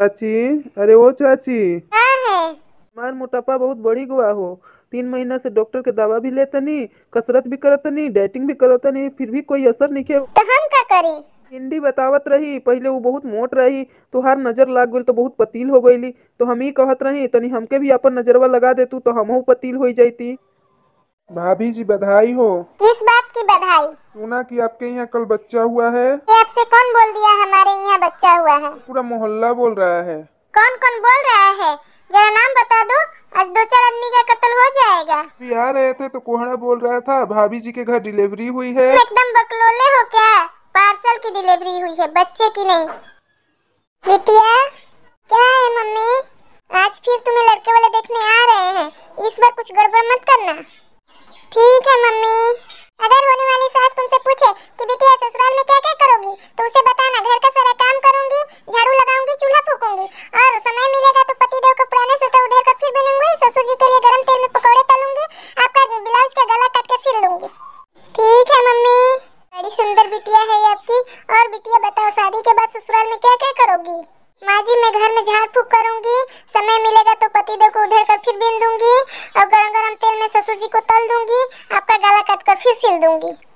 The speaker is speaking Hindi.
चाची अरे ओ चाची मार मोटापा बहुत बड़ी गुआ हो तीन महीना से डॉक्टर के दवा भी नहीं कसरत भी नहीं डाइटिंग भी नहीं फिर भी कोई असर नहीं तो हम क्या करें हिंदी बतावत रही पहले वो बहुत मोट रही तो हर नजर लाग गई तो बहुत पतील हो गई तो हम ही कहत रही तो नहीं हमके भी अपन नजरवा लगा दे तू तो हम पतील हो जाती भाभी जी बधाई हो किस बात की बधाई सुना कि आपके यहाँ कल बच्चा हुआ है ये आपसे कौन बोल दिया हमारे यहाँ बच्चा हुआ है पूरा मोहल्ला बोल रहा है कौन कौन बोल रहा है जरा नाम बता दो आज दो चार आदमी का कत्ल हो जाएगा बिहार रहे थे तो कोहरा बोल रहा था भाभी जी के घर डिलीवरी हुई है एकदम बकलोले हो क्या पार्सल की डिलीवरी हुई है बच्चे की नहीं बिटिया क्या है मम्मी आज फिर तुम्हें लड़के वाले देखने आ रहे हैं इस बार कुछ गड़बड़ मत करना ठीक है मम्मी अगर होने वाली सास तुमसे पूछे कि बिटिया ससुराल में क्या क्या करोगी तो उसे बताना घर का सारा काम करूंगी झाड़ू लगाऊंगी चूल्हा फूकूंगी और समय मिलेगा तो पतिदेव का पुराना स्वेटर उधर का फिर बनूंगी ससुर जी के लिए गर्म तेल में पकौड़े तलूंगी आपका ब्लाउज का गला काट के सिल लूंगी ठीक है मम्मी बड़ी सुंदर बिटिया है आपकी और बिटिया बताओ शादी के बाद ससुराल में क्या क्या करोगी माँ जी मैं घर में झाड़ फूक करूंगी समय मिलेगा तो पतिदेव को उधर कर फिर बिन दूंगी और गरम गरम तेल में ससुर जी को तल दूंगी आप फिर सिल दूंगी